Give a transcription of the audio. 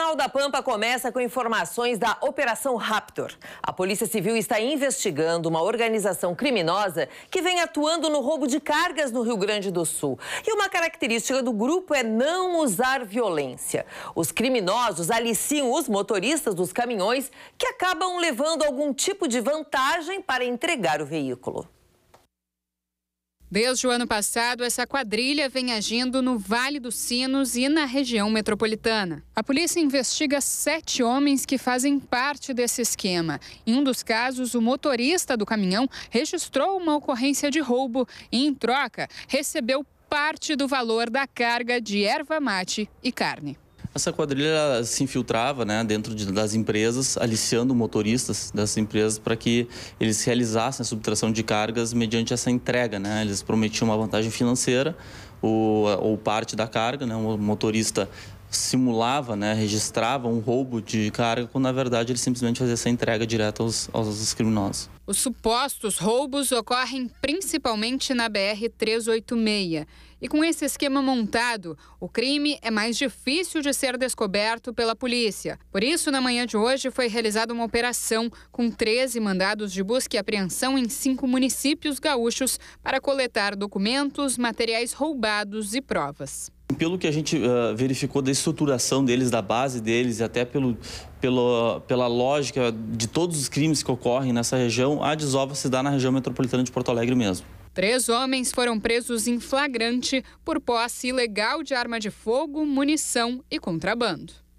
Jornal da Pampa começa com informações da Operação Raptor. A Polícia Civil está investigando uma organização criminosa que vem atuando no roubo de cargas no Rio Grande do Sul. E uma característica do grupo é não usar violência. Os criminosos aliciam os motoristas dos caminhões que acabam levando algum tipo de vantagem para entregar o veículo. Desde o ano passado, essa quadrilha vem agindo no Vale dos Sinos e na região metropolitana. A polícia investiga sete homens que fazem parte desse esquema. Em um dos casos, o motorista do caminhão registrou uma ocorrência de roubo e, em troca, recebeu parte do valor da carga de erva mate e carne. Essa quadrilha se infiltrava né, dentro de, das empresas, aliciando motoristas dessas empresas para que eles realizassem a subtração de cargas mediante essa entrega. Né? Eles prometiam uma vantagem financeira o, ou parte da carga, né? O motorista simulava, né, registrava um roubo de carga, quando na verdade ele simplesmente fazia essa entrega direta aos, aos criminosos. Os supostos roubos ocorrem principalmente na BR-386. E com esse esquema montado, o crime é mais difícil de ser descoberto pela polícia. Por isso, na manhã de hoje, foi realizada uma operação com 13 mandados de busca e apreensão em cinco municípios gaúchos para coletar documentos, materiais roubados dados e provas. Pelo que a gente uh, verificou da estruturação deles, da base deles, até pelo, pelo, pela lógica de todos os crimes que ocorrem nessa região, a desova se dá na região metropolitana de Porto Alegre mesmo. Três homens foram presos em flagrante por posse ilegal de arma de fogo, munição e contrabando.